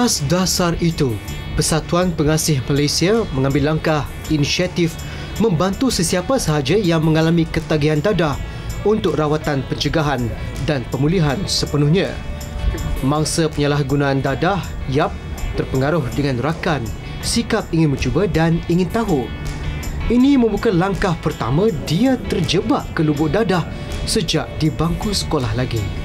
Atas dasar itu, Persatuan Pengasih Malaysia mengambil langkah inisiatif membantu sesiapa sahaja yang mengalami ketagihan dadah untuk rawatan pencegahan dan pemulihan sepenuhnya. Mangsa penyalahgunaan dadah, YAP, terpengaruh dengan rakan, sikap ingin mencuba dan ingin tahu. Ini membuka langkah pertama dia terjebak ke lubuk dadah sejak di bangku sekolah lagi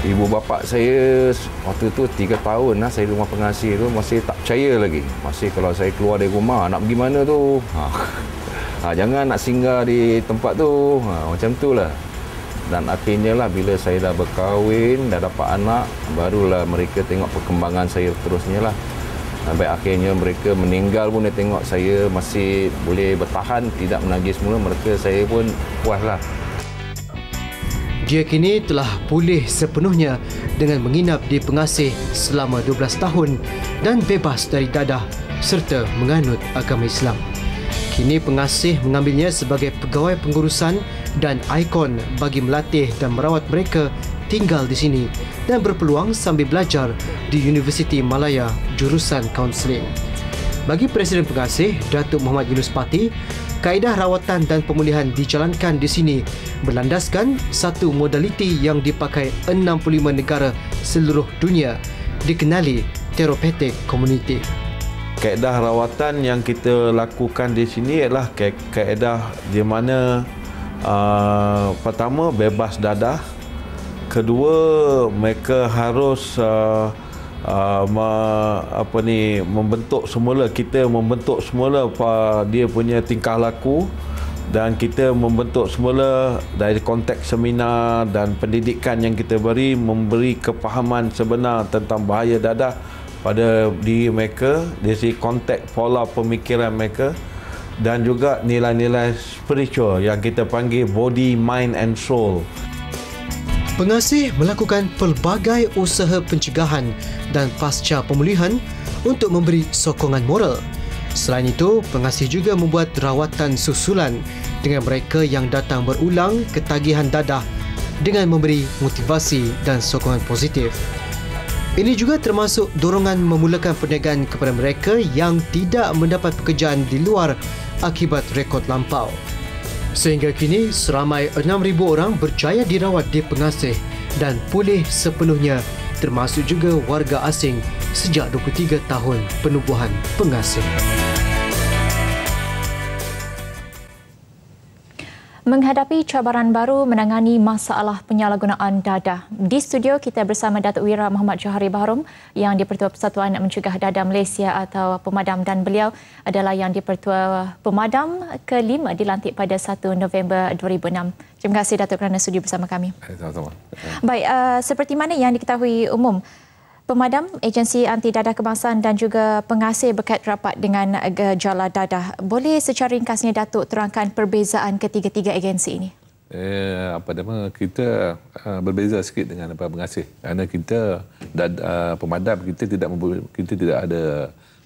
ibu bapa saya waktu tu tiga tahun lah saya rumah pengasih tu masih tak percaya lagi. Masih kalau saya keluar dari rumah nak pergi mana tu. Ha. ha jangan nak singgah di tempat tu. Ha, macam tu lah. Dan akhirnya lah bila saya dah berkahwin, dah dapat anak, barulah mereka tengok perkembangan saya terusnya lah. Sampai akhirnya mereka meninggal pun dia tengok saya masih boleh bertahan, tidak menangis semula. Mereka saya pun puas lah. Dia kini telah pulih sepenuhnya dengan menginap di pengasih selama 12 tahun dan bebas dari dadah serta menganut agama Islam. Kini pengasih mengambilnya sebagai pegawai pengurusan dan ikon bagi melatih dan merawat mereka tinggal di sini dan berpeluang sambil belajar di Universiti Malaya jurusan kaunseling. Bagi Presiden Pengasih, Datuk Muhammad Yunus Pati, kaedah rawatan dan pemulihan dijalankan di sini berlandaskan satu modaliti yang dipakai 65 negara seluruh dunia dikenali Therapeutic Community. Kaedah rawatan yang kita lakukan di sini ialah ka- kaedah di mana uh, pertama bebas dadah, kedua mereka harus uh, uh, ma, apa ni membentuk semula kita membentuk semula apa dia punya tingkah laku dan kita membentuk semula dari konteks seminar dan pendidikan yang kita beri memberi kepahaman sebenar tentang bahaya dadah pada diri mereka dari segi konteks pola pemikiran mereka dan juga nilai-nilai spiritual yang kita panggil body, mind and soul. Pengasih melakukan pelbagai usaha pencegahan dan pasca pemulihan untuk memberi sokongan moral. Selain itu, pengasih juga membuat rawatan susulan dengan mereka yang datang berulang ketagihan dadah dengan memberi motivasi dan sokongan positif. Ini juga termasuk dorongan memulakan perniagaan kepada mereka yang tidak mendapat pekerjaan di luar akibat rekod lampau. Sehingga kini, seramai 6,000 orang berjaya dirawat di pengasih dan pulih sepenuhnya termasuk juga warga asing sejak 23 tahun penubuhan pengasih. menghadapi cabaran baru menangani masalah penyalahgunaan dadah. Di studio kita bersama Datuk Wira Muhammad Johari Bahrom yang dipertua Persatuan Mencegah Dadah Malaysia atau Pemadam dan beliau adalah yang dipertua Pemadam ke-5 dilantik pada 1 November 2006. Terima kasih Datuk kerana sudi bersama kami. Baik, uh, seperti mana yang diketahui umum, pemadam agensi anti dadah kemasan dan juga pengasih berkait rapat dengan eh, gejala dadah. Boleh secara ringkasnya Datuk terangkan perbezaan ketiga-tiga agensi ini? Eh, apa nama kita uh, berbeza sikit dengan apa pengasih Karena kita dan uh, eh, pemadam kita tidak kita tidak ada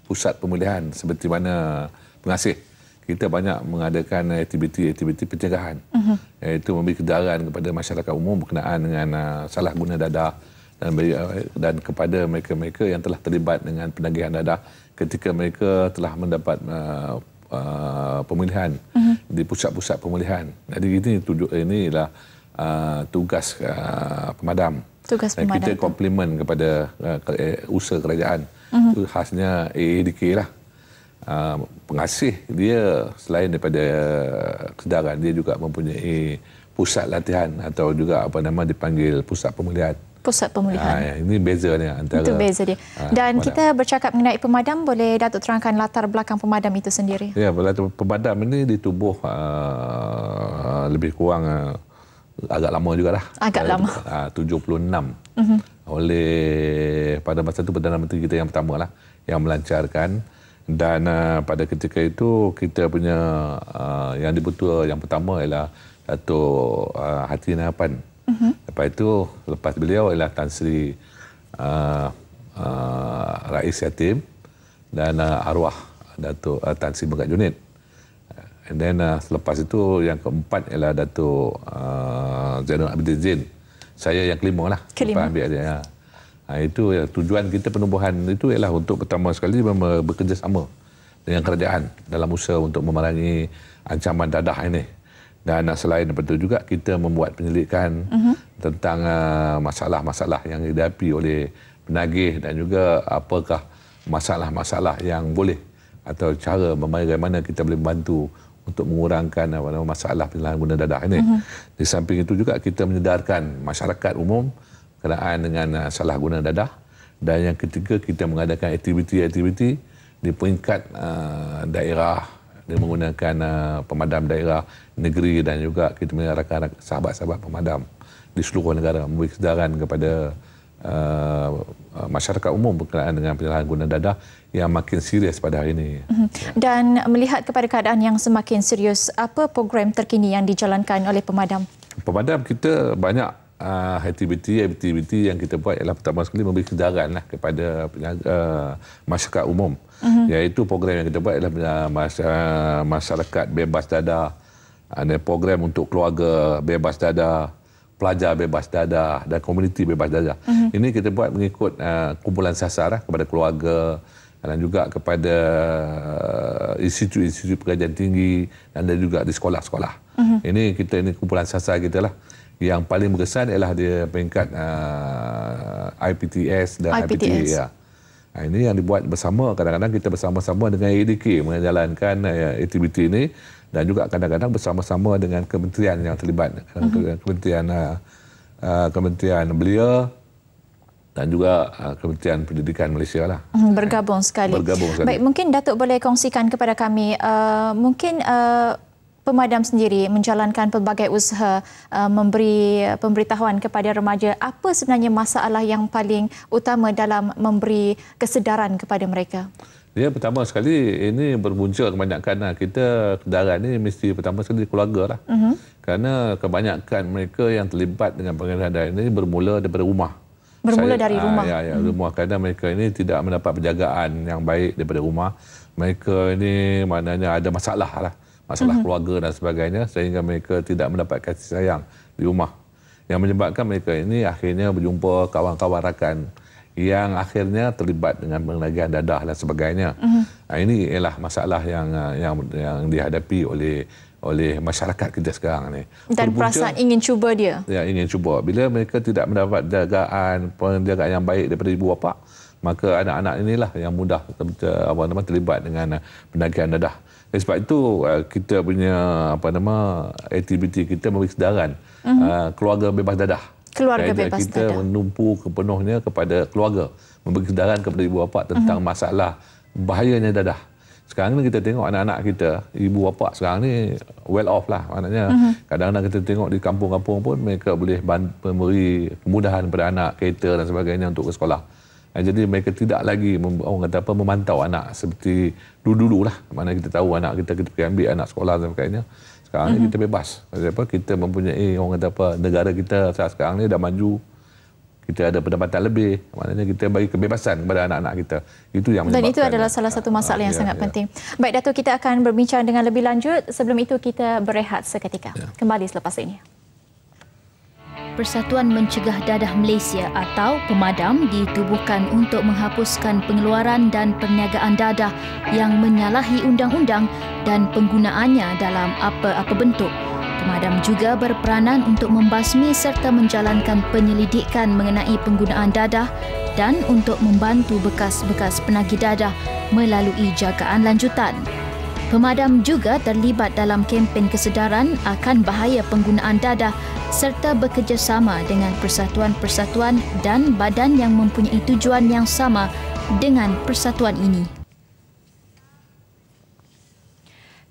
pusat pemulihan seperti mana pengasih kita banyak mengadakan aktiviti-aktiviti pencegahan uh-huh. iaitu memberi kedaran kepada masyarakat umum berkenaan dengan uh, salah guna dadah dan beri, dan kepada mereka-mereka yang telah terlibat dengan penagihan dadah ketika mereka telah mendapat uh, uh, pemulihan uh-huh. Mhm. di pusat-pusat pemilihan. Jadi eh, ini tujuh ini ialah uh, tugas uh, pemadam. Tugas pemadam. Dan kita komplimen kepada uh, eh, usaha kerajaan. uh-huh. khasnya AADK lah. Uh, pengasih dia selain daripada kedaran dia juga mempunyai pusat latihan atau juga apa nama dipanggil pusat pemulihan pusat pemulihan. Ha, ini beza dia antara. Itu beza dia. Ha, Dan pemadam. kita bercakap mengenai pemadam, boleh Datuk terangkan latar belakang pemadam itu sendiri? Ya, latar pemadam ini ditubuh uh, ah, lebih kurang uh, agak lama juga lah. Agak lama. Uh, 76. Uh -huh. Oleh pada masa itu Perdana Menteri kita yang pertama lah yang melancarkan dan uh, pada ketika itu kita punya uh, yang dibutuh yang pertama ialah Dato' uh, Hati Nahapan. Uh-huh. Lepas itu lepas beliau ialah Tan Sri uh, uh, Rais Yatim dan uh, arwah Datuk uh, Tan Sri Megat Junid. Uh, and then uh, selepas itu yang keempat ialah Datuk uh, Zainal Abidin Zain. Saya yang kelima lah. Kelima. Lepas ambil dia. Ya. Ha, itu ya, tujuan kita penubuhan itu ialah untuk pertama sekali bekerjasama dengan kerajaan dalam usaha untuk memerangi ancaman dadah ini dan selain daripada itu juga kita membuat penyelidikan uh-huh. tentang uh, masalah-masalah yang dihadapi oleh penagih dan juga apakah masalah-masalah yang boleh atau cara bagaimana kita boleh membantu untuk mengurangkan uh, masalah guna dadah ini. Uh-huh. Di samping itu juga kita menyedarkan masyarakat umum kenaan dengan uh, salah guna dadah dan yang ketiga kita mengadakan aktiviti-aktiviti di peringkat uh, daerah dengan menggunakan uh, pemadam daerah negeri dan juga kita punya rakan-rakan sahabat-sahabat pemadam di seluruh negara memberi kesedaran kepada uh, uh, masyarakat umum berkenaan dengan penyalahan guna dadah yang makin serius pada hari ini. Mhm. Dan melihat kepada keadaan yang semakin serius, apa program terkini yang dijalankan oleh pemadam? Pemadam kita banyak uh, aktiviti, aktiviti yang kita buat ialah pertama sekali memberi kesedaran lah kepada uh, masyarakat umum. Uh-huh. Iaitu program yang kita buat ialah uh, uh, masyarakat bebas dadah ada program untuk keluarga bebas dada, pelajar bebas dada dan komuniti bebas dada. Uh -huh. Mhm. Ini kita buat mengikut uh, kumpulan sasar uh, kepada keluarga dan juga kepada uh, institut-institut pekerjaan tinggi dan juga di sekolah-sekolah. Uh mhm. -huh. Ini kita ini kumpulan sasar kita lah. Yang paling berkesan ialah di peringkat uh, IPTS dan IPTS. IPTA. Ya. Nah, ini yang dibuat bersama, kadang-kadang kita bersama-sama dengan EDK menjalankan uh, aktiviti ini dan juga kadang-kadang bersama-sama dengan kementerian yang terlibat uh-huh. kementerian uh, kementerian belia dan juga ah, Kementerian Pendidikan Malaysia lah. Mhm, bergabung sekali. Bergabung sekali. Baik, mungkin Datuk boleh kongsikan kepada kami, uh, mungkin uh, pemadam sendiri menjalankan pelbagai usaha uh, memberi pemberitahuan kepada remaja, apa sebenarnya masalah yang paling utama dalam memberi kesedaran kepada mereka? Ya, pertama sekali eh, ini bermuncul kebanyakan lah. kita kedaran ini mesti pertama sekali keluarga lah. Uh mhm. -huh. Kerana kebanyakan mereka yang terlibat dengan pengadilan daerah ini bermula daripada rumah. Bermula Saya, dari aa, ah, rumah. Ya, ya hmm. rumah. Kerana mereka ini tidak mendapat penjagaan yang baik daripada rumah. Mereka ini maknanya ada masalah lah. Masalah uh mhm. -huh. keluarga dan sebagainya sehingga mereka tidak mendapat kasih sayang di rumah. Yang menyebabkan mereka ini akhirnya berjumpa kawan-kawan rakan yang akhirnya terlibat dengan pengelagian dadah dan sebagainya. Uh mhm. -huh. Ini ialah masalah yang ah, yang yang dihadapi oleh oleh masyarakat kita sekarang ni. Dan perasaan ingin cuba dia. Ya, ingin cuba. Bila mereka tidak mendapat jagaan, penjagaan yang baik daripada ibu bapa, maka anak-anak inilah yang mudah apa nama terlibat dengan ah, pendagian dadah. Dan sebab itu ah, kita punya apa nama aktiviti kita memberi kesedaran uh mhm. -huh. keluarga bebas dadah keluarga bebas kita tanda. menumpu kepenuhnya kepada keluarga memberi kesedaran kepada ibu bapa tentang uh mhm. -huh. masalah bahayanya dadah sekarang ni kita tengok anak-anak kita ibu bapa sekarang ni well off lah maknanya mhm. kadang-kadang uh -huh. kita tengok di kampung-kampung pun mereka boleh memberi kemudahan kepada anak kereta dan sebagainya untuk ke sekolah eh, jadi mereka tidak lagi orang kata apa memantau anak seperti dulu dulu lah. mana kita tahu anak kita kita pergi ambil anak sekolah dan sebagainya sekarang mm-hmm. ni mhm. kita bebas. Apa kita mempunyai orang kata apa negara kita saat sekarang ni dah maju. Kita ada pendapatan lebih. Maknanya kita bagi kebebasan kepada anak-anak kita. Itu yang Dan itu adalah salah satu masalah uh, yang ya, sangat ya. penting. Baik Dato kita akan berbincang dengan lebih lanjut sebelum itu kita berehat seketika. Ya. Kembali selepas ini. Persatuan Mencegah Dadah Malaysia atau Pemadam ditubuhkan untuk menghapuskan pengeluaran dan perniagaan dadah yang menyalahi undang-undang dan penggunaannya dalam apa-apa bentuk. Pemadam juga berperanan untuk membasmi serta menjalankan penyelidikan mengenai penggunaan dadah dan untuk membantu bekas-bekas penagih dadah melalui jagaan lanjutan. Pemadam juga terlibat dalam kempen kesedaran akan bahaya penggunaan dadah serta bekerjasama dengan persatuan-persatuan dan badan yang mempunyai tujuan yang sama dengan persatuan ini.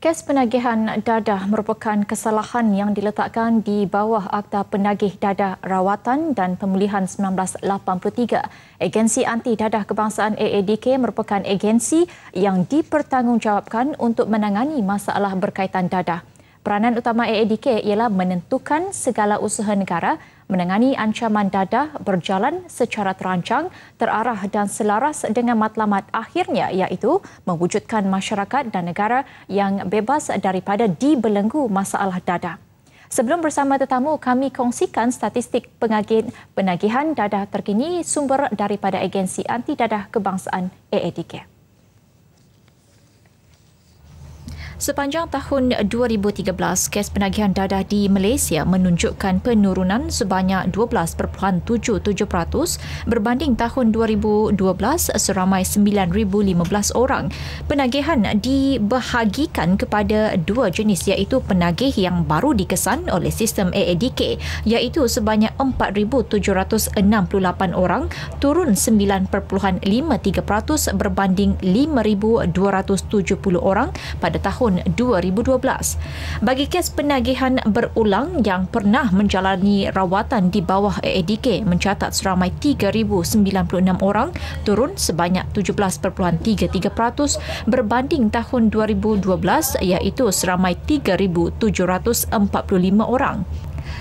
Kes penagihan dadah merupakan kesalahan yang diletakkan di bawah Akta Penagih Dadah Rawatan dan Pemulihan 1983. Agensi Anti Dadah Kebangsaan AADK merupakan agensi yang dipertanggungjawabkan untuk menangani masalah berkaitan dadah. Peranan utama AADK ialah menentukan segala usaha negara menangani ancaman dadah berjalan secara terancang, terarah dan selaras dengan matlamat akhirnya iaitu mewujudkan masyarakat dan negara yang bebas daripada dibelenggu masalah dadah. Sebelum bersama tetamu, kami kongsikan statistik pengagih penagihan dadah terkini sumber daripada Agensi Anti Dadah Kebangsaan AADCAP. Sepanjang tahun 2013, kes penagihan dadah di Malaysia menunjukkan penurunan sebanyak 12.77% berbanding tahun 2012 seramai 9015 orang. Penagihan dibahagikan kepada dua jenis iaitu penagih yang baru dikesan oleh sistem AADK iaitu sebanyak 4768 orang turun 9.53% berbanding 5270 orang pada tahun tahun 2012. Bagi kes penagihan berulang yang pernah menjalani rawatan di bawah AADK mencatat seramai 3,096 orang turun sebanyak 17.33% berbanding tahun 2012 iaitu seramai 3,745 orang.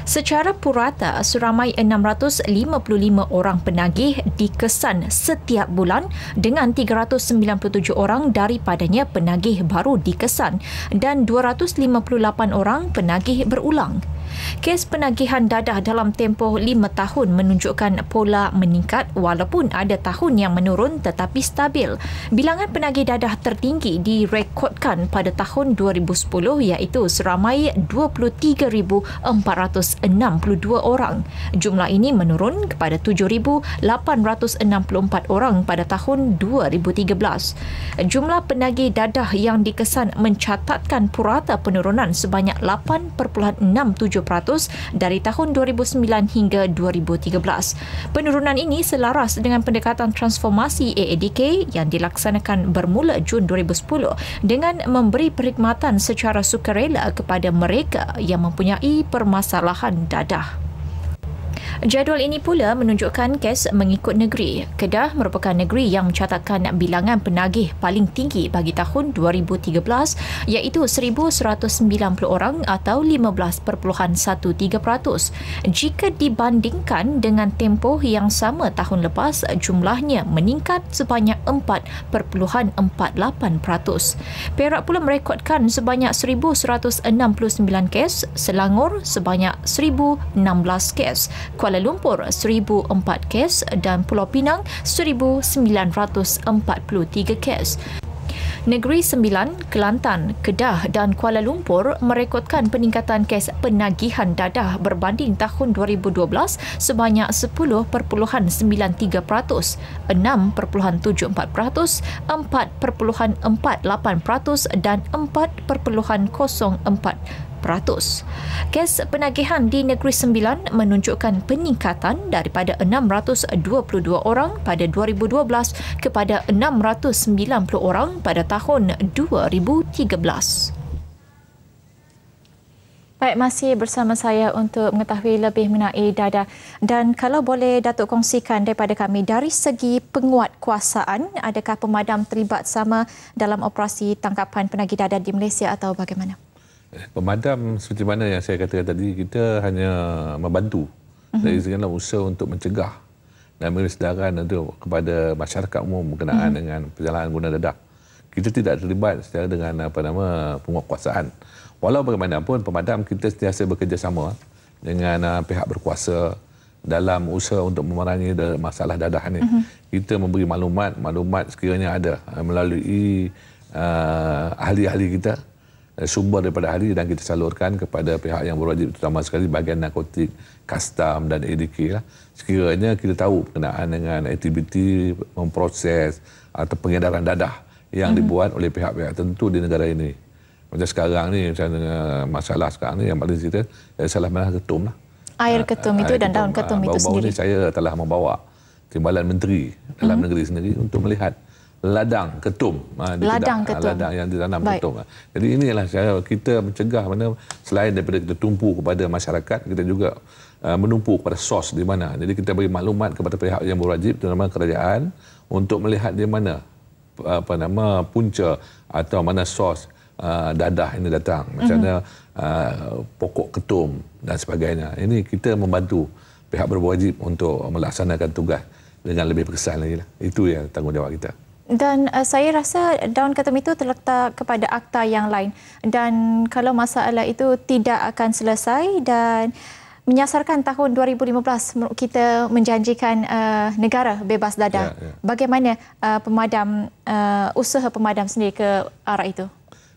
Secara purata, seramai 655 orang penagih dikesan setiap bulan dengan 397 orang daripadanya penagih baru dikesan dan 258 orang penagih berulang kes penagihan dadah dalam tempoh lima tahun menunjukkan pola meningkat walaupun ada tahun yang menurun tetapi stabil. Bilangan penagih dadah tertinggi direkodkan pada tahun 2010 iaitu seramai 23,462 orang. Jumlah ini menurun kepada 7,864 orang pada tahun 2013. Jumlah penagih dadah yang dikesan mencatatkan purata penurunan sebanyak 8.67% 2% dari tahun 2009 hingga 2013. Penurunan ini selaras dengan pendekatan transformasi AADK yang dilaksanakan bermula Jun 2010 dengan memberi perkhidmatan secara sukarela kepada mereka yang mempunyai permasalahan dadah. Jadual ini pula menunjukkan kes mengikut negeri. Kedah merupakan negeri yang mencatatkan bilangan penagih paling tinggi bagi tahun 2013 iaitu 1,190 orang atau 15.13%. Jika dibandingkan dengan tempoh yang sama tahun lepas, jumlahnya meningkat sebanyak 4.48%. Perak pula merekodkan sebanyak 1,169 kes, Selangor sebanyak 1,016 kes, Kuala Lumpur 1004 kes dan Pulau Pinang 1943 kes. Negeri Sembilan, Kelantan, Kedah dan Kuala Lumpur merekodkan peningkatan kes penagihan dadah berbanding tahun 2012 sebanyak 10.93%, 6.74%, 4.48% dan 4.04%. 2.4%. Kes penagihan di Negeri Sembilan menunjukkan peningkatan daripada 622 orang pada 2012 kepada 690 orang pada tahun 2013. Baik, masih bersama saya untuk mengetahui lebih mengenai dada. Dan kalau boleh Datuk kongsikan daripada kami, dari segi penguat kuasaan, adakah pemadam terlibat sama dalam operasi tangkapan penagih dada di Malaysia atau bagaimana? pemadam seperti mana yang saya katakan tadi kita hanya membantu mhm. dari segala usaha untuk mencegah dan memberi sedaran kepada masyarakat umum berkenaan hmm. dengan perjalanan guna dedak. Kita tidak terlibat secara dengan apa nama penguatkuasaan. Walau bagaimanapun pemadam kita sentiasa bekerjasama dengan uh, pihak berkuasa dalam usaha untuk memerangi masalah dadah ini. Uh-huh. Kita memberi maklumat, maklumat sekiranya ada ah, melalui uh, ahli-ahli kita Eh, sumber daripada hari dan kita salurkan kepada pihak yang berwajib terutama sekali bahagian narkotik, custom dan ADK lah. Sekiranya kita tahu berkenaan dengan aktiviti memproses atau pengedaran dadah yang mm-hmm. dibuat oleh pihak-pihak tertentu di negara ini. Macam sekarang ni, macam masalah sekarang ni yang paling cerita, saya eh, salah mana ketum lah. Air eh, ketum itu dan daun ketum ah, itu sendiri. Ini saya telah membawa timbalan menteri dalam mhm. negeri sendiri untuk melihat ladang ketum. Ha, ladang ha, ketum. Ladang yang ditanam Baik. ketum. Ha. Jadi inilah cara kita mencegah mana selain daripada kita tumpu kepada masyarakat, kita juga menumpu kepada sos di mana. Jadi kita bagi maklumat kepada pihak yang berwajib terutama kerajaan untuk melihat di mana apa nama punca atau mana sos dadah ini datang. macamnya mhm. mana mm pokok ketum dan sebagainya. Ini kita membantu pihak berwajib untuk melaksanakan tugas dengan lebih berkesan lagi. Lah. Itu yang tanggungjawab kita dan uh, saya rasa daun ketum itu terletak kepada akta yang lain dan kalau masalah itu tidak akan selesai dan menyasarkan tahun 2015 kita menjanjikan uh, negara bebas dada, ya, ya. bagaimana uh, pemadam uh, usaha pemadam sendiri ke arah itu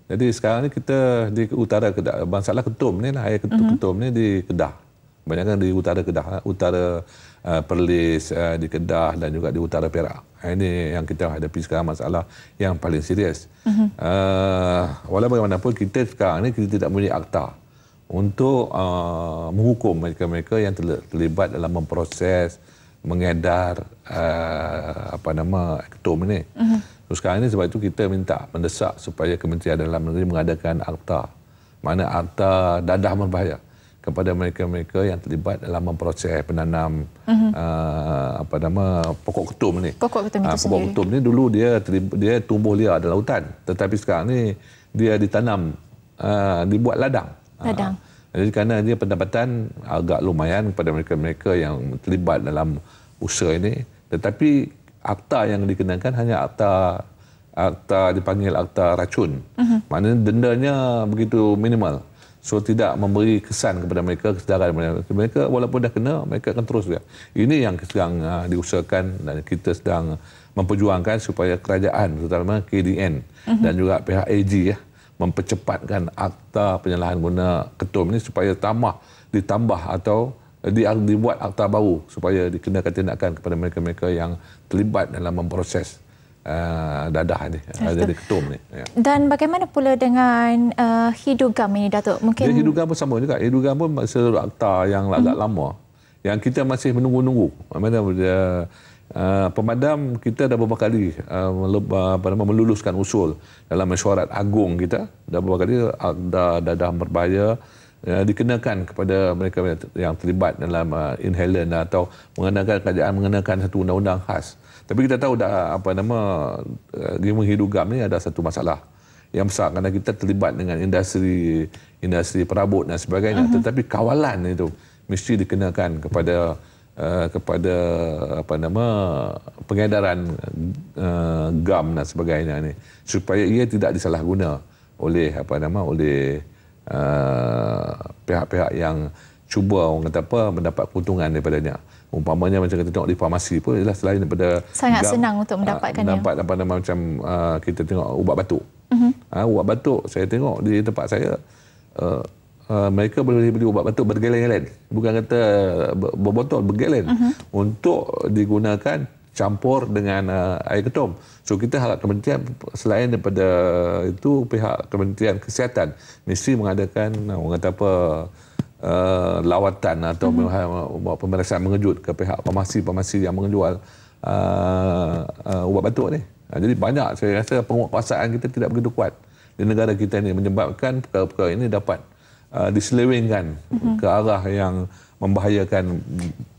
jadi sekarang ni kita di utara Kedah masalah ketum ni lah air ketum, mm-hmm. ketum ni di Kedah banyak di utara Kedah utara Uh, Perlis uh, di Kedah dan juga di Utara Perak. Ha, ini yang kita hadapi sekarang masalah yang paling serius. Uh-huh. Uh, walaupun bagaimanapun kita sekarang ini kita tidak mempunyai akta untuk uh, menghukum mereka-mereka yang terlibat dalam memproses mengedar uh, apa nama ketum ini. Uh-huh. Mhm. Sekarang ini sebab itu kita minta mendesak supaya Kementerian Dalam Negeri mengadakan akta. Mana akta dadah berbahaya. Uh-huh kepada mereka-mereka yang terlibat dalam memproses penanam uh-huh. uh, apa nama pokok ketum ni. Pokok ketum itu uh, pokok sendiri. ketum ni dulu dia dia tumbuh liar dalam hutan, tetapi sekarang ni dia ditanam uh, dibuat ladang. Ah, ladang. Uh, jadi kerana dia pendapatan agak lumayan kepada mereka-mereka yang terlibat dalam usaha ini, tetapi akta yang dikenakan hanya akta akta dipanggil akta racun. Uh-huh. Maknanya dendanya begitu minimal so tidak memberi kesan kepada mereka kesedaran mereka mereka walaupun dah kena mereka akan terus dia ini yang sedang uh, diusahakan dan kita sedang memperjuangkan supaya kerajaan terutama KDN uh-huh. Mhm. dan juga pihak AG ya mempercepatkan akta penyalahan guna ketum ini supaya tambah ditambah atau di, dibuat akta baru supaya dikenakan tindakan kepada mereka-mereka yang terlibat dalam memproses uh, dadah ni ah, ada uh, ketum ni ya. dan bagaimana pula dengan uh, hidugam ini datuk mungkin ya, hidugam pun sama juga hidugam pun seluruh akta yang agak hmm. lama yang kita masih menunggu-nunggu mana uh, pemadam kita dah beberapa kali uh, apa meluluskan usul dalam mesyuarat agung kita dah beberapa kali ada dadah berbahaya Ya, dikenakan kepada mereka yang terlibat dalam uh, inhalan atau mengenakan kerajaan mengenakan satu undang-undang khas tapi kita tahu dah apa nama game eh, gam ni ada satu masalah yang besar kerana kita terlibat dengan industri industri perabot dan sebagainya uh-huh. tetapi kawalan itu mesti dikenakan kepada uh, kepada apa nama pengedaran uh, gam dan sebagainya ni supaya ia tidak disalahguna oleh apa nama oleh uh, pihak-pihak yang cuba orang kata apa mendapat keuntungan daripadanya umpamanya macam kita tengok di farmasi pun ialah selain daripada sangat gam, senang untuk ah, mendapatkan dapat nama macam uh, kita tengok ubat batuk. Uh-huh. Uh, ubat batuk saya tengok di tempat saya uh, Uh, mereka boleh beli ubat batuk bergelen-gelen bukan kata berbotol bergelen uh-huh. untuk digunakan campur dengan uh, air ketum so kita harap kementerian selain daripada itu pihak kementerian kesihatan mesti mengadakan orang kata apa uh, lawatan atau mm-hmm. buat pemeriksaan mengejut ke pihak farmasi-farmasi yang menjual uh, uh, ubat batuk ni. Uh, jadi banyak saya rasa penguatkuasaan kita tidak begitu kuat di negara kita ini menyebabkan perkara-perkara ini dapat uh, diselewengkan mm-hmm. ke arah yang membahayakan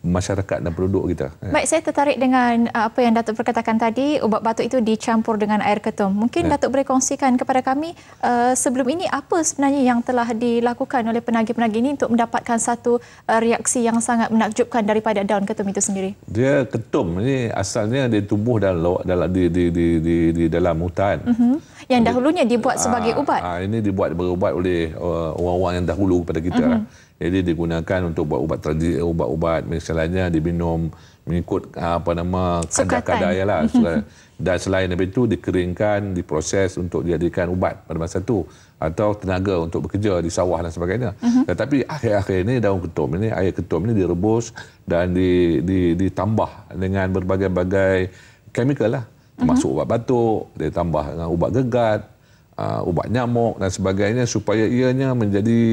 masyarakat dan penduduk kita. Eh. Baik, saya tertarik dengan uh, apa yang Datuk perkatakan tadi, ubat batuk itu dicampur dengan air ketum. Mungkin ya. Datuk boleh kongsikan kepada kami uh, sebelum ini apa sebenarnya yang telah dilakukan oleh penagih-penagih ini untuk mendapatkan satu uh, reaksi yang sangat menakjubkan daripada daun ketum itu sendiri. Dia ketum ini asalnya dia tumbuh dalam dalam di di di di, di dalam hutan. Uh-huh. Yang dahulunya dibuat sebagai ah, ubat. Ah, ini dibuat sebagai ubat oleh orang-orang yang dahulu kepada kita. Uh-huh jadi digunakan untuk buat ubat tradisi eh, ubat-ubat misalnya diminum mengikut ah, apa nama kadar-kadar ialah mm-hmm. dan selain daripada itu dikeringkan diproses untuk dijadikan ubat pada masa itu atau tenaga untuk bekerja di sawah dan sebagainya uh-huh. tetapi akhir-akhir ini daun ketum ini air ketum ini direbus dan di, di, ditambah dengan berbagai-bagai kemikal lah mm-hmm. termasuk uh-huh. ubat batuk ditambah dengan ubat gegat uh, ubat nyamuk dan sebagainya supaya ianya menjadi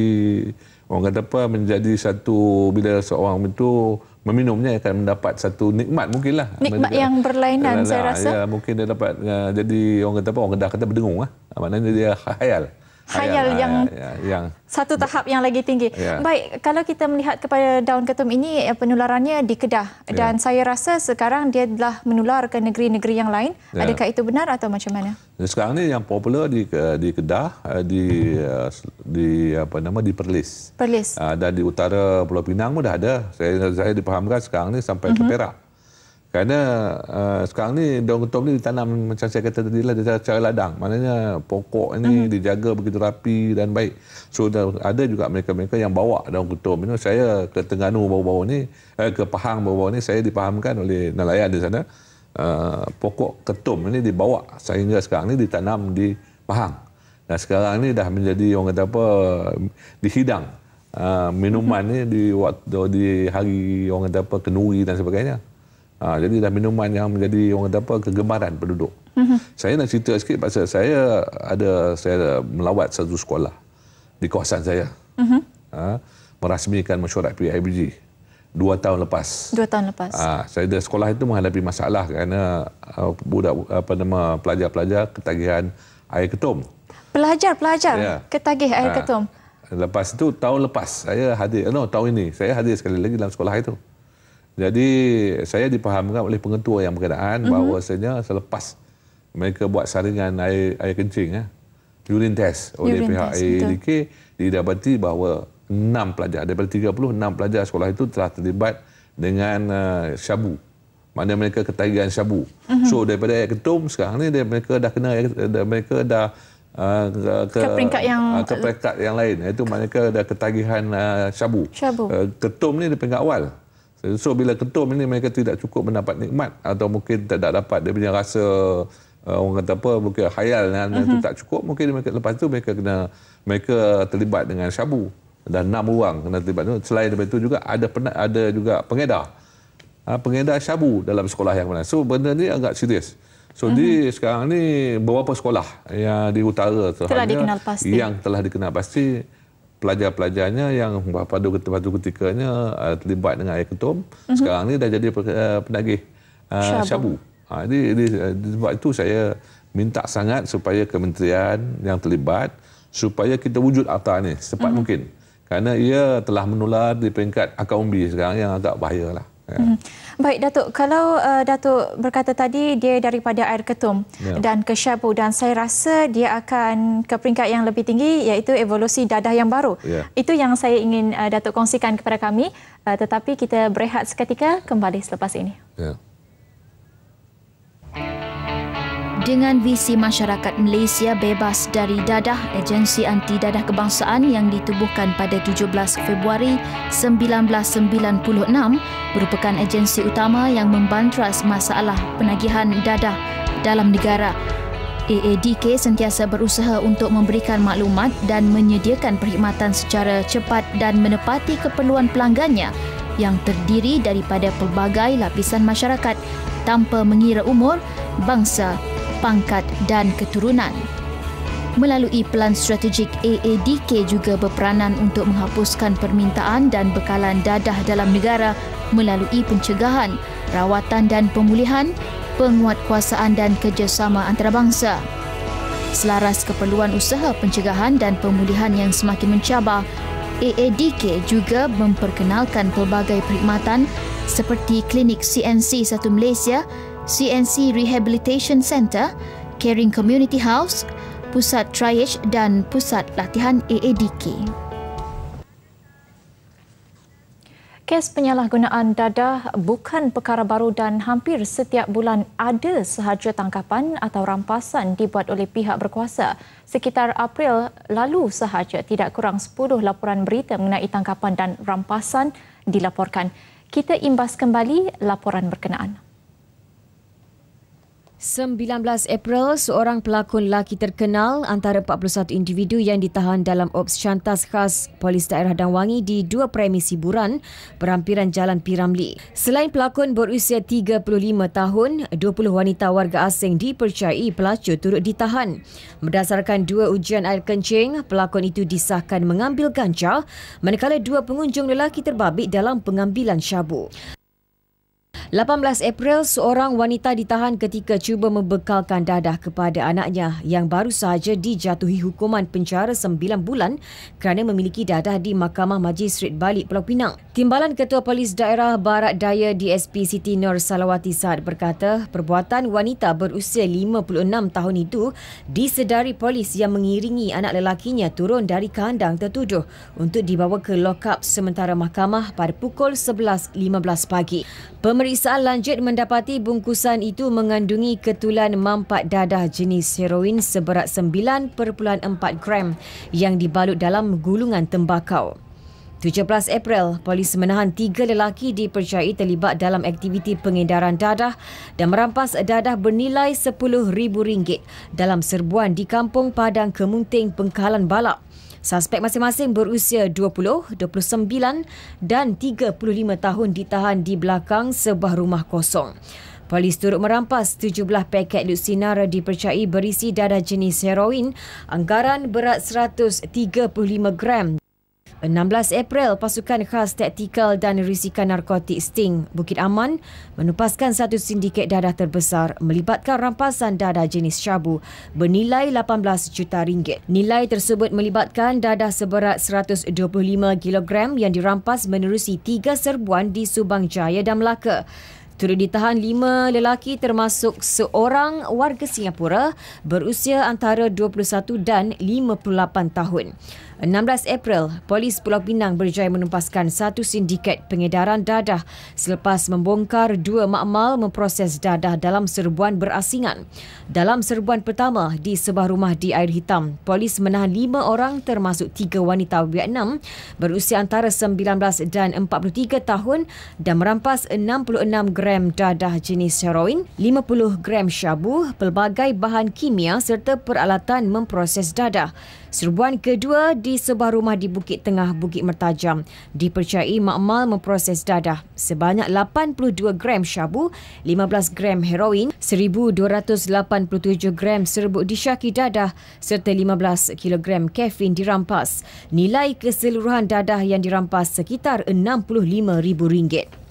Orang kata apa menjadi satu bila seorang itu meminumnya akan mendapat satu nikmat mungkinlah. Nikmat dia, yang berlainan lah, lah, saya rasa. Ya, mungkin dia dapat uh, jadi orang kata apa orang dah kata berdengung lah. Ah, maknanya dia khayal khayal ayat, yang, ayat, ya, yang satu tahap yang lagi tinggi. Ya. Baik, kalau kita melihat kepada daun ketum ini eh, penularannya di Kedah ya. dan saya rasa sekarang dia telah menular ke negeri-negeri yang lain. Ya. Adakah itu benar atau macam mana? Ya, sekarang ini yang popular di eh, di Kedah eh, di di apa nama di Perlis. Perlis. Ada ah, di utara Pulau Pinang pun dah ada. Saya saya dipahamkan sekarang ini sampai uh-huh. ke mhm. Perak. Kerana uh, sekarang ni daun ketum ni ditanam macam saya kata tadi lah secara, secara ladang. Maknanya pokok ni uh-huh. dijaga begitu rapi dan baik. So ada juga mereka-mereka yang bawa daun ketum. You know, saya ke Tengganu baru bawa ni, eh, ke Pahang bawa baru ni saya dipahamkan oleh nelayan di sana. Uh, pokok ketum ini dibawa sehingga sekarang ni ditanam di Pahang. Dan sekarang ni dah menjadi orang kata apa dihidang uh, minuman mhm. ni di di hari orang kata apa kenuri dan sebagainya. Ha, jadi dah minuman yang menjadi orang kata apa kegemaran penduduk. Mm-hmm. Saya nak cerita sikit pasal saya ada saya melawat satu sekolah di kawasan saya. Mm-hmm. Ha, merasmikan mesyuarat PIBG dua tahun lepas. Dua tahun lepas. Ha, saya ada sekolah itu menghadapi masalah kerana uh, budak apa nama pelajar-pelajar ketagihan air ketum. Pelajar-pelajar yeah. ketagih air ha. ketum. Lepas itu tahun lepas saya hadir no tahun ini saya hadir sekali lagi dalam sekolah itu. Jadi saya dipahamkan oleh pengetua yang berkenaan uh-huh. bahawasanya selepas mereka buat saringan air air kencing eh, urine test oleh urine pihak AADK didapati bahawa 6 pelajar daripada 36 pelajar sekolah itu telah terlibat dengan uh, syabu. Mana mereka ketagihan syabu. Uh-huh. So daripada air ketum sekarang ni mereka dah kena eh, mereka dah Uh, ke, ke peringkat yang uh, ke peringkat yang lain iaitu ke, mereka ada ketagihan uh, syabu. syabu. Uh, ketum ni di peringkat awal. So bila ketum ini mereka tidak cukup mendapat nikmat atau mungkin tidak dapat dia punya rasa uh, orang kata apa mungkin khayal kan, dan uh-huh. itu mhm. tak cukup mungkin mereka lepas itu mereka kena mereka terlibat dengan syabu dan enam orang kena terlibat itu selain daripada itu juga ada ada juga pengedar uh, pengedar syabu dalam sekolah yang mana so benda ni agak serius So uh-huh. di mhm. sekarang ni beberapa sekolah yang di utara telah yang telah dikenal pasti pelajar-pelajarnya yang pada waktu ketikanya uh, terlibat dengan air ketum mm-hmm. sekarang ni dah jadi uh, penagih uh, syabu. syabu. Ha, jadi, jadi sebab eh, itu saya minta sangat supaya kementerian yang terlibat supaya kita wujud akta ni secepat mm-hmm. mungkin. Kerana ia telah menular di peringkat akaun B sekarang yang agak bahayalah. Eh. Hmm. Baik Datuk, kalau uh, Datuk berkata tadi dia daripada Air Ketum yeah. dan Keshabu dan saya rasa dia akan ke peringkat yang lebih tinggi iaitu evolusi dadah yang baru. Yeah. Itu yang saya ingin uh, Datuk kongsikan kepada kami uh, tetapi kita berehat seketika kembali selepas ini. Yeah. dengan visi masyarakat Malaysia bebas dari dadah agensi anti dadah kebangsaan yang ditubuhkan pada 17 Februari 1996 merupakan agensi utama yang membanteras masalah penagihan dadah dalam negara. AADK sentiasa berusaha untuk memberikan maklumat dan menyediakan perkhidmatan secara cepat dan menepati keperluan pelanggannya yang terdiri daripada pelbagai lapisan masyarakat tanpa mengira umur, bangsa pangkat dan keturunan. Melalui pelan strategik AADK juga berperanan untuk menghapuskan permintaan dan bekalan dadah dalam negara melalui pencegahan, rawatan dan pemulihan, penguatkuasaan dan kerjasama antarabangsa. Selaras keperluan usaha pencegahan dan pemulihan yang semakin mencabar, AADK juga memperkenalkan pelbagai perkhidmatan seperti klinik CNC Satu Malaysia CNC Rehabilitation Centre, Caring Community House, Pusat Triage dan Pusat Latihan AADK. Kes penyalahgunaan dadah bukan perkara baru dan hampir setiap bulan ada sahaja tangkapan atau rampasan dibuat oleh pihak berkuasa. Sekitar April lalu sahaja tidak kurang 10 laporan berita mengenai tangkapan dan rampasan dilaporkan. Kita imbas kembali laporan berkenaan. 19 April, seorang pelakon lelaki terkenal antara 41 individu yang ditahan dalam Ops Cantas khas Polis Daerah Dan Wangi di dua premis hiburan berhampiran Jalan Piramli. Selain pelakon berusia 35 tahun, 20 wanita warga asing dipercayai pelacur turut ditahan. Berdasarkan dua ujian air kencing, pelakon itu disahkan mengambil ganja manakala dua pengunjung lelaki terbabit dalam pengambilan syabu. 18 April, seorang wanita ditahan ketika cuba membekalkan dadah kepada anaknya yang baru sahaja dijatuhi hukuman penjara 9 bulan kerana memiliki dadah di Mahkamah Majistret Balik Pulau Pinang. Timbalan Ketua Polis Daerah Barat Daya DSP Siti Nur Salawati Saad berkata perbuatan wanita berusia 56 tahun itu disedari polis yang mengiringi anak lelakinya turun dari kandang tertuduh untuk dibawa ke lokap sementara mahkamah pada pukul 11.15 pagi. Pemeriksaan lanjut mendapati bungkusan itu mengandungi ketulan mampat dadah jenis heroin seberat 9.4 gram yang dibalut dalam gulungan tembakau. 17 April, polis menahan tiga lelaki dipercayai terlibat dalam aktiviti pengedaran dadah dan merampas dadah bernilai RM10,000 dalam serbuan di Kampung Padang Kemunting Pengkalan Balak. Suspek masing-masing berusia 20, 29 dan 35 tahun ditahan di belakang sebuah rumah kosong. Polis turut merampas 17 paket Lusinar dipercayai berisi dadah jenis heroin anggaran berat 135 gram 16 April, pasukan khas taktikal dan risikan narkotik Sting Bukit Aman menupaskan satu sindiket dadah terbesar melibatkan rampasan dadah jenis syabu bernilai 18 juta ringgit. Nilai tersebut melibatkan dadah seberat 125 kilogram yang dirampas menerusi tiga serbuan di Subang Jaya dan Melaka. Turut ditahan lima lelaki termasuk seorang warga Singapura berusia antara 21 dan 58 tahun. 16 April, polis Pulau Pinang berjaya menumpaskan satu sindiket pengedaran dadah selepas membongkar dua makmal memproses dadah dalam serbuan berasingan. Dalam serbuan pertama di sebuah rumah di Air Hitam, polis menahan lima orang termasuk tiga wanita Vietnam berusia antara 19 dan 43 tahun dan merampas 66 gram dadah jenis heroin, 50 gram syabu, pelbagai bahan kimia serta peralatan memproses dadah. Serbuan kedua di sebuah rumah di Bukit Tengah, Bukit Mertajam. Dipercayai makmal memproses dadah sebanyak 82 gram syabu, 15 gram heroin, 1,287 gram serbuk disyaki dadah serta 15 kilogram kafein dirampas. Nilai keseluruhan dadah yang dirampas sekitar RM65,000.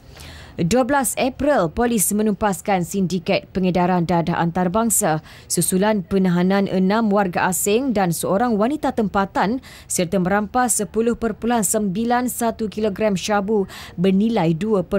12 April, polis menumpaskan sindiket pengedaran dadah antarabangsa susulan penahanan enam warga asing dan seorang wanita tempatan serta merampas 10.91 kg syabu bernilai 2.1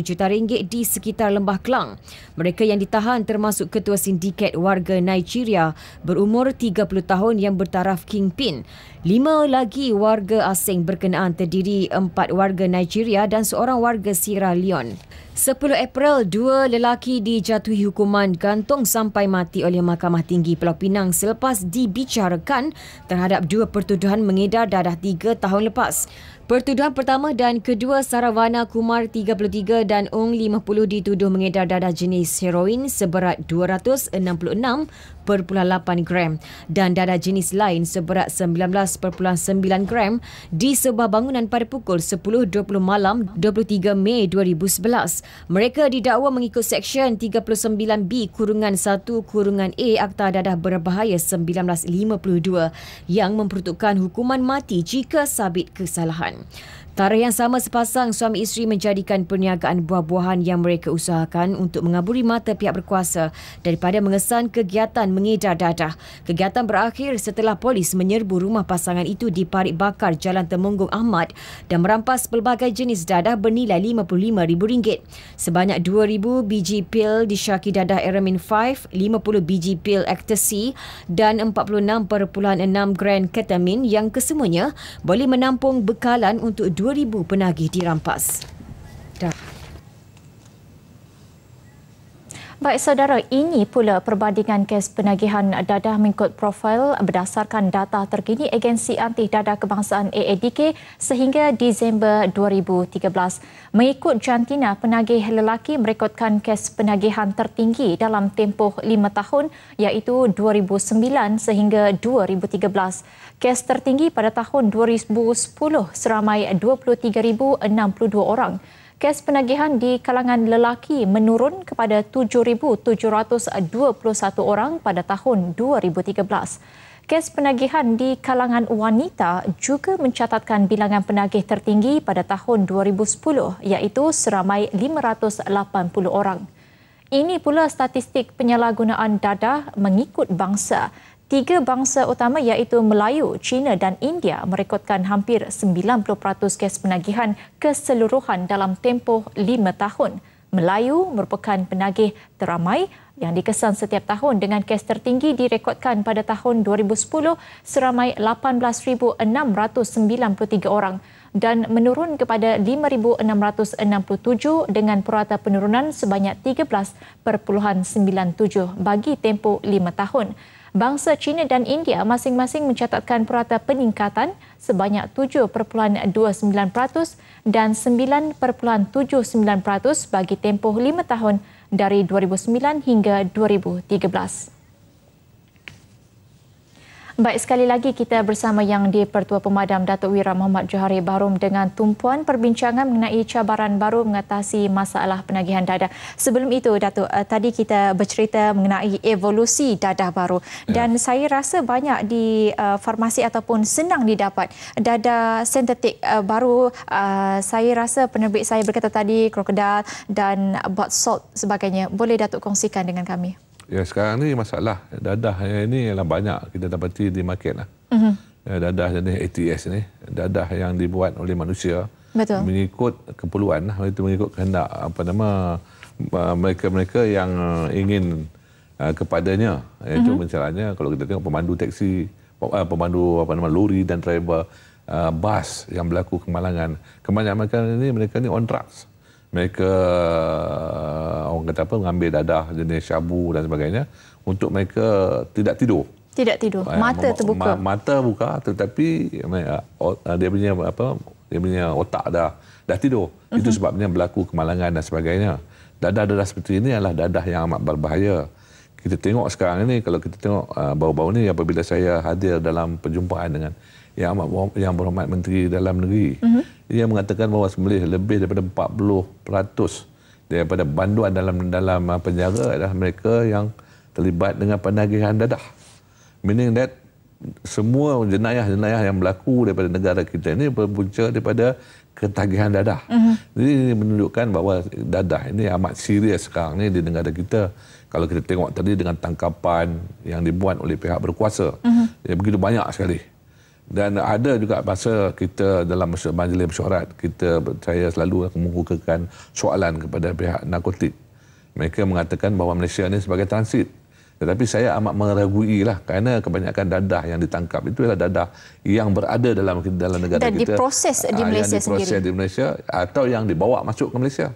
juta ringgit di sekitar Lembah Kelang. Mereka yang ditahan termasuk ketua sindiket warga Nigeria berumur 30 tahun yang bertaraf Kingpin. Lima lagi warga asing berkenaan terdiri empat warga Nigeria dan seorang warga Sierra Leone. 10 April, dua lelaki dijatuhi hukuman gantung sampai mati oleh Mahkamah Tinggi Pulau Pinang selepas dibicarakan terhadap dua pertuduhan mengedar dadah tiga tahun lepas. Pertuduhan pertama dan kedua Saravana Kumar 33 dan Ong 50 dituduh mengedar dadah jenis heroin seberat 17.8 gram dan dadah jenis lain seberat 19.9 gram di sebuah bangunan pada pukul 10.20 malam 23 Mei 2011. Mereka didakwa mengikut Seksyen 39B kurungan 1 kurungan A Akta Dadah Berbahaya 1952 yang memperuntukkan hukuman mati jika sabit kesalahan. Tarikh yang sama sepasang suami isteri menjadikan perniagaan buah-buahan yang mereka usahakan untuk mengaburi mata pihak berkuasa daripada mengesan kegiatan mengedar dadah. Kegiatan berakhir setelah polis menyerbu rumah pasangan itu di Parik Bakar Jalan Temunggung Ahmad dan merampas pelbagai jenis dadah bernilai RM55,000. Sebanyak 2,000 biji pil disyaki dadah Aramin 5, 50 biji pil ecstasy dan 46.6 gram ketamin yang kesemuanya boleh menampung bekalan untuk dua 2,000 penagih dirampas. Baik saudara, ini pula perbandingan kes penagihan dadah mengikut profil berdasarkan data terkini Agensi Anti Dadah Kebangsaan AADK sehingga Disember 2013. Mengikut jantina penagih lelaki merekodkan kes penagihan tertinggi dalam tempoh 5 tahun iaitu 2009 sehingga 2013. Kes tertinggi pada tahun 2010 seramai 23,062 orang kes penagihan di kalangan lelaki menurun kepada 7,721 orang pada tahun 2013. Kes penagihan di kalangan wanita juga mencatatkan bilangan penagih tertinggi pada tahun 2010 iaitu seramai 580 orang. Ini pula statistik penyalahgunaan dadah mengikut bangsa. Tiga bangsa utama iaitu Melayu, China dan India merekodkan hampir 90% kes penagihan keseluruhan dalam tempoh lima tahun. Melayu merupakan penagih teramai yang dikesan setiap tahun dengan kes tertinggi direkodkan pada tahun 2010 seramai 18,693 orang dan menurun kepada 5,667 dengan purata penurunan sebanyak 13.97 bagi tempoh lima tahun bangsa China dan India masing-masing mencatatkan perata peningkatan sebanyak 7.29% dan 9.79% bagi tempoh 5 tahun dari 2009 hingga 2013. Baik sekali lagi kita bersama yang di Pertua Pemadam Datuk Wira Muhammad Johari Barum dengan tumpuan perbincangan mengenai cabaran baru mengatasi masalah penagihan dadah. Sebelum itu Datuk, uh, tadi kita bercerita mengenai evolusi dadah baru ya. dan ya. saya rasa banyak di uh, farmasi ataupun senang didapat dadah sintetik uh, eh, baru. Uh, saya rasa penerbit saya berkata tadi krokodil dan bot salt sebagainya. Boleh Datuk kongsikan dengan kami? Ya sekarang ni masalah dadah yang ini ialah banyak kita dapati di market lah. Uh-huh. Ya, dadah jenis ATS ni, dadah yang dibuat oleh manusia Betul. mengikut keperluan lah. Itu mengikut kehendak apa nama mereka-mereka yang uh, ingin uh, kepadanya. Itu uh-huh. Mhm. misalnya kalau kita tengok pemandu teksi, uh, pemandu apa nama lori dan driver uh, bas yang berlaku kemalangan. kemalangan mereka ini, mereka ni on drugs mereka uh, orang kata apa mengambil dadah jenis syabu dan sebagainya untuk mereka tidak tidur tidak tidur eh, mata terbuka ma- mata buka tetapi eh, dia punya apa dia punya otak dah dah tidur uh-huh. itu mhm. sebabnya berlaku kemalangan dan sebagainya dadah-dadah seperti ini adalah dadah yang amat berbahaya kita tengok sekarang ini kalau kita tengok uh, bau-bau ini apabila saya hadir dalam perjumpaan dengan yang amat yang berhormat menteri dalam negeri. Uh-huh. Dia mengatakan bahawa sembelih lebih daripada 40% daripada banduan dalam dalam ah, penjara adalah mereka yang terlibat dengan penagihan dadah. Meaning that semua jenayah-jenayah yang berlaku daripada negara kita ini berpunca daripada ketagihan dadah. Uh-huh. Jadi ini menunjukkan bahawa dadah ini amat serius sekarang ni di negara kita. Kalau kita tengok tadi dengan tangkapan yang dibuat oleh pihak berkuasa, uh-huh. begitu banyak sekali dan ada juga masa kita dalam majlis mesyuarat kita saya selalu mengukakan soalan kepada pihak narkotik mereka mengatakan bahawa Malaysia ini sebagai transit tetapi saya amat meragui lah kerana kebanyakan dadah yang ditangkap itu adalah dadah yang berada dalam dalam negara dan kita dan diproses di ah, Malaysia yang diproses di Malaysia atau yang dibawa masuk ke Malaysia.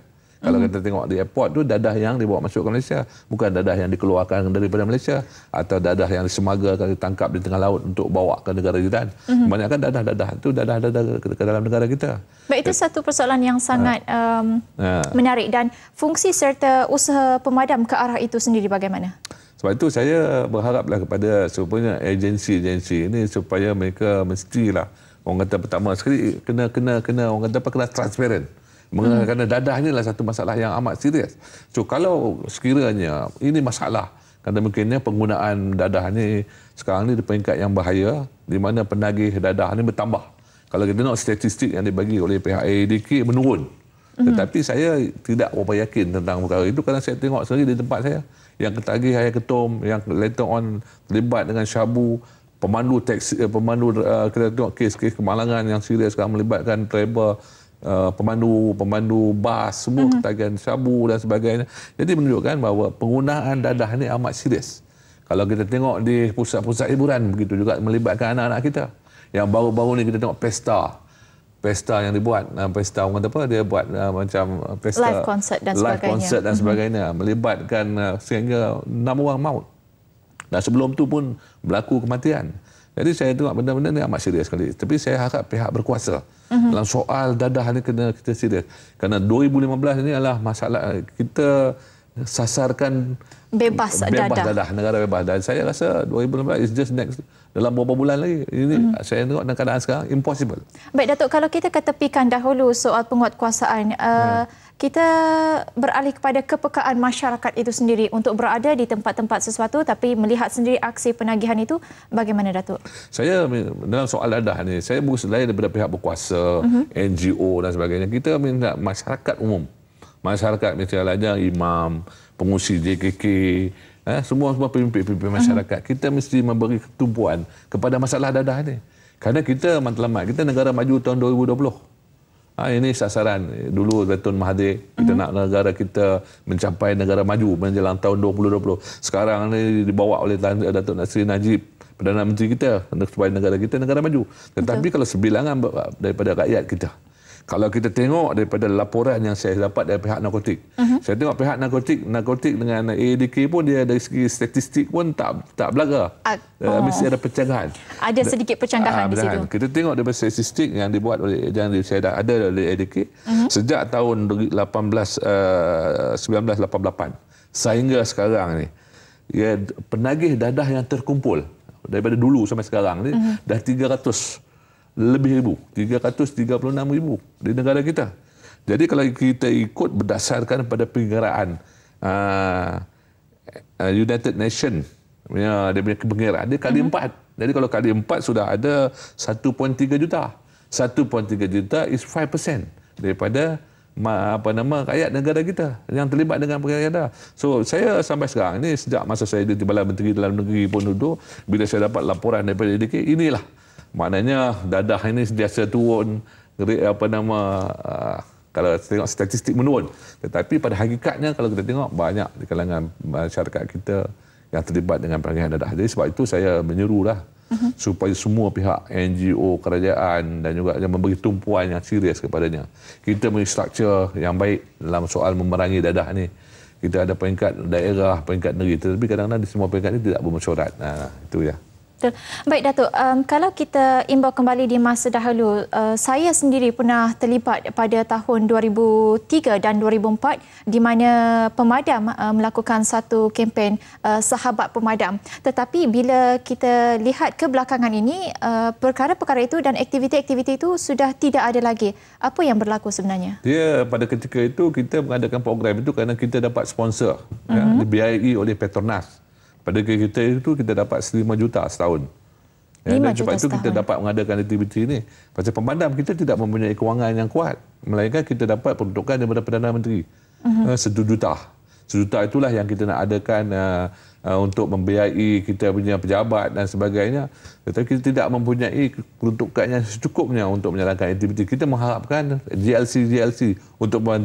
Kalau hmm. kita tengok di airport tu dadah yang dibawa masuk ke Malaysia, bukan dadah yang dikeluarkan daripada Malaysia atau dadah yang semaga akan ditangkap di tengah laut untuk bawa ke negara jiran. Hmm. Banyakkan dadah-dadah tu dadah-dadah ke dalam negara kita. Baik itu eh. satu persoalan yang sangat ha. Um, ha. menarik dan fungsi serta usaha pemadam ke arah itu sendiri bagaimana? Sebab itu saya berharaplah kepada sebenarnya agensi-agensi ini supaya mereka mestilah orang kata pertama sekali kena kena kena orang kata perkara transparent. Hmm. Mengenai kerana dadah ini adalah satu masalah yang amat serius. So kalau sekiranya ini masalah kerana mungkinnya penggunaan dadah ini sekarang ini di peringkat yang bahaya di mana penagih dadah ini bertambah. Kalau kita tengok statistik yang dibagi oleh pihak AADK menurun. Mhm. Tetapi mm-hmm. saya tidak berapa yakin tentang perkara itu kerana saya tengok sendiri di tempat saya yang ketagih ayah ketum yang later on terlibat dengan syabu pemandu teksi eh, pemandu uh, kita tengok kes-kes kemalangan yang serius sekarang melibatkan driver pemandu-pemandu uh, bas semua uh-huh. ketagihan sabu dan sebagainya. Jadi menunjukkan bahawa penggunaan dadah ini amat serius. Kalau kita tengok di pusat-pusat hiburan begitu juga melibatkan anak-anak kita. Yang baru-baru ni kita tengok pesta pesta yang dibuat uh, pesta orang apa dia buat uh, macam uh, pesta live concert dan live sebagainya, concert dan mhm. sebagainya. Mm-hmm. melibatkan uh, sehingga enam orang maut dan sebelum tu pun berlaku kematian jadi saya tengok benda-benda ni amat serius sekali. Tapi saya harap pihak berkuasa uh-huh. dalam soal dadah ni kena kita serius. Kerana 2015 ini adalah masalah eh, kita sasarkan bebas, bebas dadah. dadah. negara bebas dan Saya rasa 2015 is just next dalam beberapa bulan lagi. Ini uh-huh. saya tengok dalam keadaan sekarang impossible. Baik Datuk kalau kita ketepikan dahulu soal penguatkuasaan uh, uh-huh kita beralih kepada kepekaan masyarakat itu sendiri untuk berada di tempat-tempat sesuatu tapi melihat sendiri aksi penagihan itu bagaimana Datuk? Saya dalam soal dadah ini, saya bukan selain daripada pihak berkuasa, uh-huh. Mhm. NGO dan sebagainya kita minta masyarakat umum. Masyarakat misalnya imam, pengusir JKK, eh, semua-semua pemimpin-pemimpin mhm. masyarakat uh-huh. kita mesti memberi ketumpuan kepada masalah dadah ini. Kerana kita matlamat kita negara maju tahun 2020. Ha, ini sasaran dulu Datuk Mahathir kita uh-huh. nak negara kita mencapai negara maju menjelang tahun 2020. Sekarang ini dibawa oleh Datuk Nasri Najib Perdana Menteri kita supaya negara kita negara maju. Tetapi Betul. kalau sebilangan daripada rakyat kita, kalau kita tengok daripada laporan yang saya dapat dari pihak narkotik. Uh mhm. -huh. Saya tengok pihak narkotik, narkotik dengan AADK pun dia dari segi statistik pun tak tak belaga. Uh, oh. Mesti ada pencanggahan. Ada sedikit pencanggahan ah, di situ. Kita tengok daripada statistik yang dibuat oleh yang saya dah ada oleh AADK. Uh mhm. -huh. Sejak tahun 18, uh, 1988 sehingga sekarang ni. Ya, penagih dadah yang terkumpul daripada dulu sampai sekarang ni uh mhm. -huh. dah 300 lebih ribu, 336 ribu di negara kita. Jadi kalau kita ikut berdasarkan pada pengiraan uh, ah, ah, United Nation, punya, dia punya pengiraan, dia kali mhm. empat. hmm Jadi kalau kali empat sudah ada 1.3 juta. 1.3 juta is 5% daripada apa nama rakyat negara kita yang terlibat dengan pengiraan So saya sampai sekarang ini sejak masa saya di Timbalan Menteri Dalam Negeri pun duduk bila saya dapat laporan daripada DK inilah maknanya dadah ini sentiasa turun apa nama ah, kalau tengok statistik menurun tetapi pada hakikatnya kalau kita tengok banyak di kalangan masyarakat kita yang terlibat dengan perangai dadah jadi sebab itu saya menyerulah uh-huh. supaya semua pihak NGO kerajaan dan juga yang memberi tumpuan yang serius kepadanya kita punya struktur yang baik dalam soal memerangi dadah ni kita ada peringkat daerah peringkat negeri tetapi kadang-kadang di semua peringkat ni tidak bermesyuarat nah itu ya Betul. Baik Datuk, um, kalau kita imbau kembali di masa dahulu, uh, saya sendiri pernah terlibat pada tahun 2003 dan 2004 di mana pemadam uh, melakukan satu kempen uh, sahabat pemadam. Tetapi bila kita lihat kebelakangan ini, uh, perkara-perkara itu dan aktiviti-aktiviti itu sudah tidak ada lagi. Apa yang berlaku sebenarnya? Ya, pada ketika itu kita mengadakan program itu kerana kita dapat sponsor uh-huh. ya, mhm. dibiayai oleh Petronas. Pada kereta itu kita dapat 5 juta setahun. Ya, dan sebab itu kita dapat mengadakan aktiviti ini. Pasal pemadam kita tidak mempunyai kewangan yang kuat. Melainkan kita dapat peruntukan daripada Perdana Menteri. Uh -huh. 1 juta. 1 juta itulah yang kita nak adakan uh, uh, untuk membiayai kita punya pejabat dan sebagainya. Tetapi kita tidak mempunyai peruntukan yang secukupnya untuk menjalankan aktiviti. Kita mengharapkan GLC-GLC untuk, uh,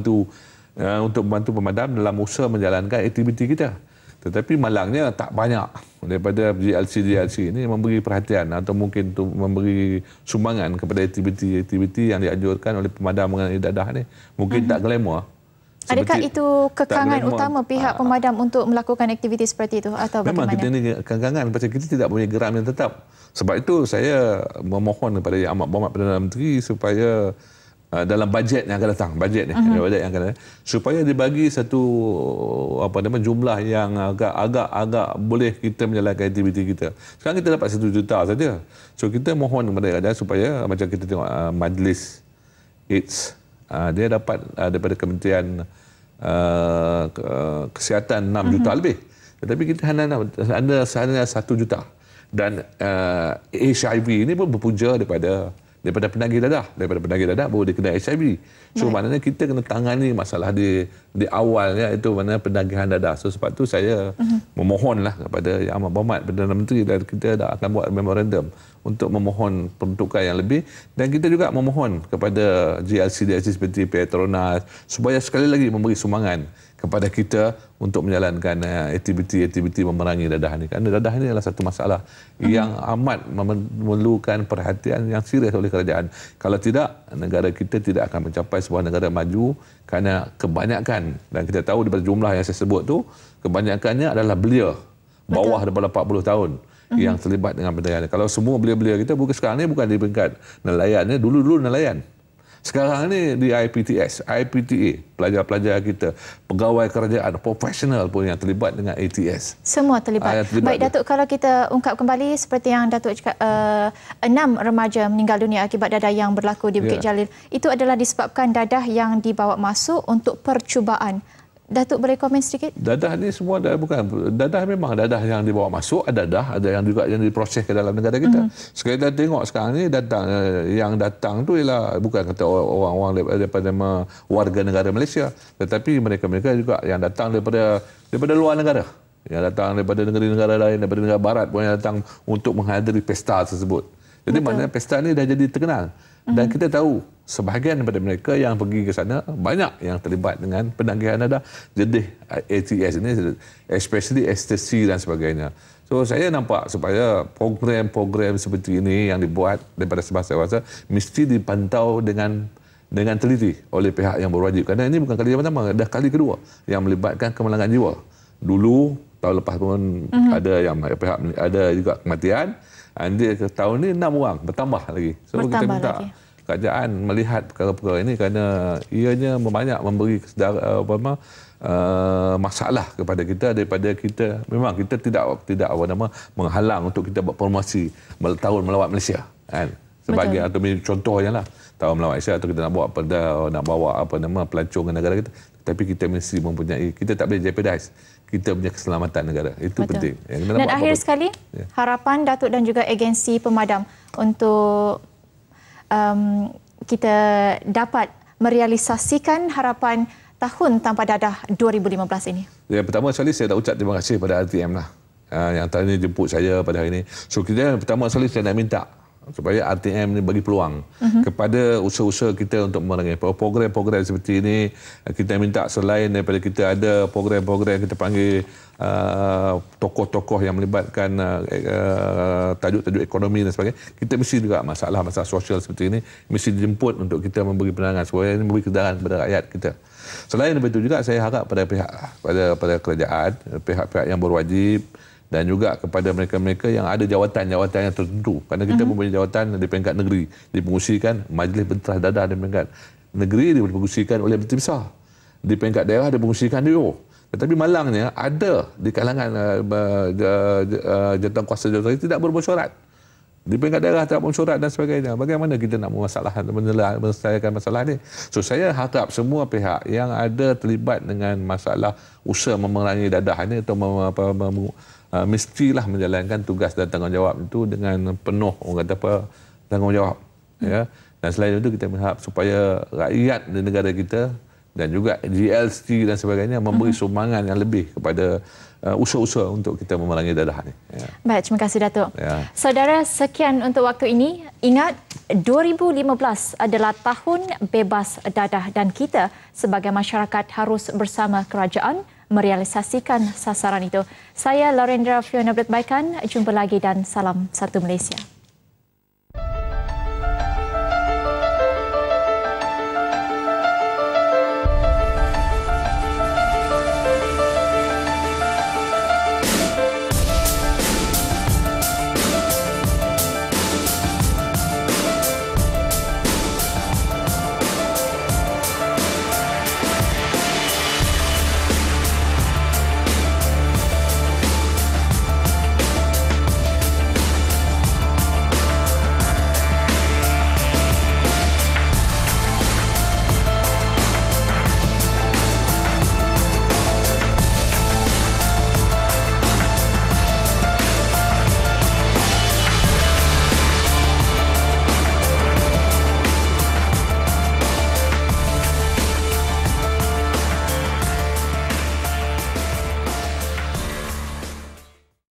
untuk membantu eh, pemadam dalam usaha menjalankan aktiviti kita. Tetapi malangnya tak banyak daripada GLC-GLC ini memberi perhatian atau mungkin tu memberi sumbangan kepada aktiviti-aktiviti yang dianjurkan oleh pemadam mengenai dadah ini Mungkin uh-huh. tak mhm. glamour. Seperti Adakah itu kekangan utama pihak uh, pemadam untuk melakukan aktiviti seperti itu atau memang bagaimana? kita ini kekangan pasal kita tidak punya geram yang tetap. Sebab itu saya memohon kepada Yang Amat Berhormat Perdana Menteri supaya Ah, dalam bajet yang akan datang bajet ni uh-huh. Mhm. bajet yang akan datang supaya dibagi satu apa nama jumlah yang agak agak agak boleh kita menjalankan aktiviti kita sekarang kita dapat 1 juta saja so kita mohon kepada kerajaan supaya macam kita tengok uh, majlis AIDS uh, dia dapat uh, daripada kementerian uh, kesihatan 6 uh-huh. Mhm. juta lebih tetapi kita hanya hanya 1 juta dan uh, HIV ini pun berpunca daripada daripada penagih dadah daripada penagih dadah baru dia kena HIV so right. maknanya kita kena tangani masalah di di awal ya itu mana penagihan dadah so sebab tu saya uh-huh. memohonlah kepada Yang Amat Berhormat Perdana Menteri dan kita dah akan buat memorandum untuk memohon peruntukan yang lebih dan kita juga memohon kepada GLCDS seperti Petronas supaya sekali lagi memberi sumbangan kepada kita untuk menjalankan uh, aktiviti-aktiviti memerangi dadah ini. Kerana dadah ini adalah satu masalah hmm. yang amat memerlukan perhatian yang serius oleh kerajaan. Kalau tidak, negara kita tidak akan mencapai sebuah negara maju kerana kebanyakan, dan kita tahu daripada jumlah yang saya sebut tu kebanyakannya adalah belia bawah Betul. daripada 40 tahun hmm. yang terlibat dengan perniagaan. Kalau semua belia-belia kita, bukan sekarang ini bukan di peringkat nelayan, dulu-dulu -dulu nelayan. Sekarang ni di IPTS, IPTA, pelajar-pelajar kita, pegawai kerajaan, profesional pun yang terlibat dengan ATS. Semua terlibat. Ah, terlibat Baik, Datuk, kalau kita ungkap kembali seperti yang Datuk cakap, uh, enam remaja meninggal dunia akibat dadah yang berlaku di Bukit ya. Jalil. Itu adalah disebabkan dadah yang dibawa masuk untuk percubaan. Datuk boleh komen sedikit? Dadah ni semua dah bukan dadah memang dadah yang dibawa masuk ada dah ada yang juga yang diproses ke dalam negara kita. Mm-hmm. Sekali dah tengok sekarang ni datang eh, yang datang tu ialah bukan kata orang-orang daripada warga negara Malaysia tetapi mereka-mereka juga yang datang daripada daripada luar negara. Yang datang daripada negeri-negara lain daripada negara barat pun yang datang untuk menghadiri pesta tersebut. Jadi mana pesta ni dah jadi terkenal. Dan hmm. kita tahu sebahagian daripada mereka yang pergi ke sana banyak yang terlibat dengan penagihan ada jadi ATS ini especially STC dan sebagainya. So saya nampak supaya program-program seperti ini yang dibuat daripada sebahasa-bahasa mesti dipantau dengan dengan teliti oleh pihak yang berwajib. Kerana ini bukan kali pertama, dah kali kedua yang melibatkan kemalangan jiwa. Dulu tahun lepas pun mm-hmm. ada yang pihak ada juga kematian dia tahun ini enam orang bertambah lagi. So bertambah kita minta lagi. kerajaan melihat perkara-perkara ini kerana ianya banyak memberi kesedaran eh, apa nama Uh, masalah kepada kita daripada kita memang kita tidak tidak apa nama menghalang untuk kita buat promosi tahun melawat Malaysia kan sebagai atau contohnya lah tahun melawat Malaysia atau kita nak bawa pada nak bawa apa nama pelancongan negara kita tapi kita mesti mempunyai kita tak boleh jeopardize kita punya keselamatan negara. Itu Betul. penting. Ya, dan apa-apa. akhir sekali, ya. harapan Datuk dan juga agensi pemadam untuk um, kita dapat merealisasikan harapan tahun tanpa dadah 2015 ini. Ya, pertama sekali saya nak ucap terima kasih kepada RTM lah. Uh, yang tadi jemput saya pada hari ini. So kita pertama sekali saya nak minta supaya RTM ini bagi peluang uh mhm. -huh. kepada usaha-usaha kita untuk merengih. Program-program seperti ini, kita minta selain daripada kita ada program-program kita panggil uh, tokoh-tokoh uh, yang melibatkan tajuk-tajuk uh, uh, ekonomi dan sebagainya, kita mesti juga masalah-masalah sosial seperti ini, mesti dijemput untuk kita memberi penerangan supaya ini memberi kedaran kepada rakyat kita. Selain daripada itu juga, saya harap pada pihak, pada, pada kerajaan, pihak-pihak yang berwajib, dan juga kepada mereka-mereka yang ada jawatan-jawatan yang tertentu kerana kita mhm. uh-huh. mempunyai jawatan di peringkat negeri dipengusikan majlis bentrah dadah di peringkat negeri dipengusikan oleh Menteri Besar di peringkat daerah dipengusikan DO tetapi malangnya ada di kalangan uh, jawatan kuasa ini tidak berbuat di peringkat daerah tidak pun surat dan sebagainya. Bagaimana kita nak memasalahkan, menyelesaikan masalah ini? So, saya harap semua pihak yang ada terlibat dengan masalah usaha memerangi dadah ini atau mem- uh, mestilah menjalankan tugas dan tanggungjawab itu dengan penuh orang kata apa tanggungjawab hmm. ya dan selain itu kita berharap supaya rakyat di negara kita dan juga GLC dan sebagainya memberi hmm. sumbangan yang lebih kepada ah, usaha-usaha untuk kita memerangi dadah ini. Ya. Baik, terima kasih Datuk. Ya. Saudara, sekian untuk waktu ini. Ingat, 2015 adalah tahun bebas dadah dan kita sebagai masyarakat harus bersama kerajaan merealisasikan sasaran itu. Saya Lorendra Fiona Blutbaikan, jumpa lagi dan salam satu Malaysia.